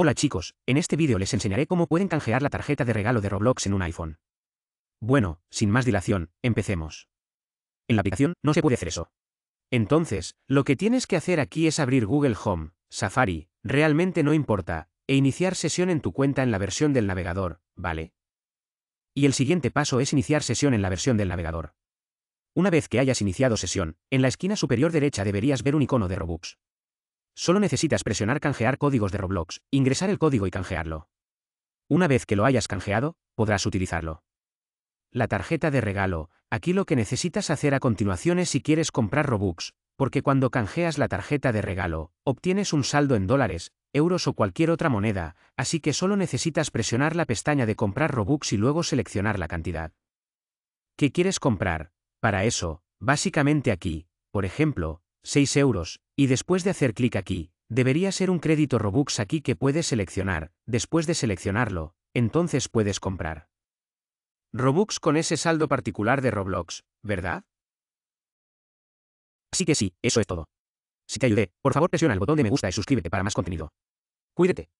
Hola chicos, en este vídeo les enseñaré cómo pueden canjear la tarjeta de regalo de Roblox en un iPhone. Bueno, sin más dilación, empecemos. En la aplicación no se puede hacer eso. Entonces, lo que tienes que hacer aquí es abrir Google Home, Safari, realmente no importa, e iniciar sesión en tu cuenta en la versión del navegador, ¿vale? Y el siguiente paso es iniciar sesión en la versión del navegador. Una vez que hayas iniciado sesión, en la esquina superior derecha deberías ver un icono de Robux. Solo necesitas presionar canjear códigos de Roblox, ingresar el código y canjearlo. Una vez que lo hayas canjeado, podrás utilizarlo. La tarjeta de regalo, aquí lo que necesitas hacer a continuación es si quieres comprar Robux, porque cuando canjeas la tarjeta de regalo, obtienes un saldo en dólares, euros o cualquier otra moneda, así que solo necesitas presionar la pestaña de comprar Robux y luego seleccionar la cantidad. ¿Qué quieres comprar? Para eso, básicamente aquí, por ejemplo, 6 euros, y después de hacer clic aquí, debería ser un crédito Robux aquí que puedes seleccionar, después de seleccionarlo, entonces puedes comprar. Robux con ese saldo particular de Roblox, ¿verdad? Así que sí, eso es todo. Si te ayudé, por favor presiona el botón de me gusta y suscríbete para más contenido. Cuídate.